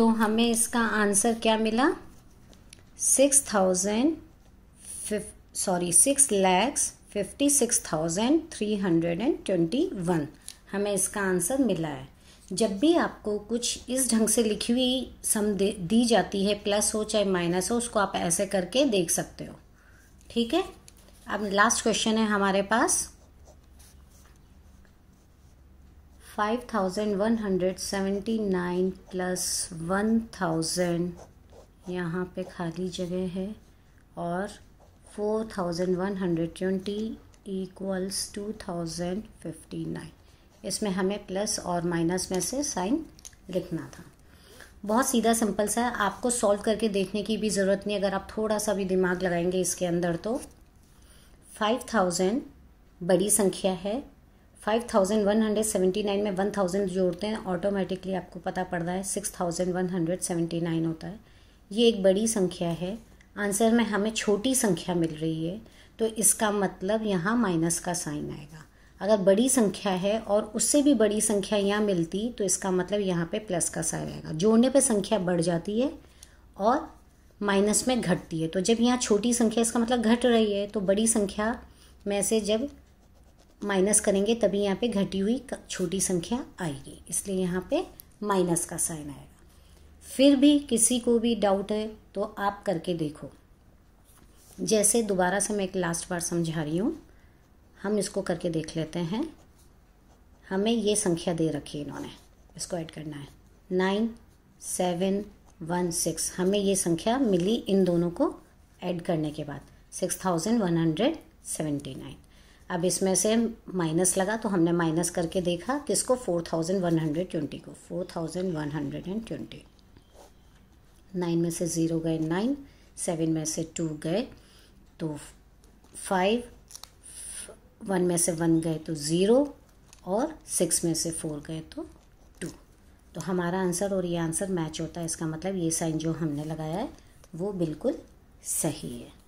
तो हमें इसका आंसर क्या मिला six thousand fif sorry six lakhs fifty six thousand three hundred and twenty one हमें इसका आंसर मिला है जब भी आपको कुछ इस ढंग से लिखी हुई सम दी जाती है प्लस हो चाहे माइनस हो उसको आप ऐसे करके देख सकते हो ठीक है अब लास्ट क्वेश्चन है हमारे पास 5179 प्लस 1000 यहाँ पे खाली जगह है और 4120 इक्वल्स 2059 इसमें हमें प्लस और माइनस में से साइन लिखना था बहुत सीधा सिंपल सा है आपको सॉल्व करके देखने की भी ज़रूरत नहीं अगर आप थोड़ा सा भी दिमाग लगाएंगे इसके अंदर तो फाइव थाउजेंड बड़ी संख्या है five thousand one hundred seventy nine में वन थाउजेंड जोड़ते हैं ऑटोमेटिकली आपको पता पड़ रहा है six thousand one hundred seventy nine होता है ये एक बड़ी संख्या है आंसर में हमें छोटी संख्या मिल रही है तो इसका मतलब यहाँ माइनस का साइन आएगा अगर बड़ी संख्या है और उससे भी बड़ी संख्या यहाँ मिलती तो इसका मतलब यहाँ पे प्लस का साइन आएगा जोड़ने पे संख्या बढ़ जाती है और माइनस में घटती है तो जब यहाँ छोटी संख्या इसका मतलब घट रही है तो बड़ी संख्या में से जब माइनस करेंगे तभी यहाँ पे घटी हुई छोटी संख्या आएगी इसलिए यहाँ पे माइनस का साइन आएगा फिर भी किसी को भी डाउट है तो आप करके देखो जैसे दोबारा से मैं एक लास्ट बार समझा रही हूँ हम इसको करके देख लेते हैं हमें ये संख्या दे रखी है इन्होंने इसको ऐड करना है नाइन सेवन वन सिक्स हमें ये संख्या मिली इन दोनों को ऐड करने के बाद six thousand one hundred seventy nine अब इसमें से माइनस लगा तो हमने माइनस करके देखा किसको four thousand one hundred twenty को four thousand one hundred and twenty nine में से ज़ीरो गए नाइन सेवन में से टू गए तो फाइव वन में से वन गए तो ज़ीरो और सिक्स में से फोर गए तो टू तो हमारा आंसर और ये आंसर मैच होता है इसका मतलब ये साइन जो हमने लगाया है वो बिल्कुल सही है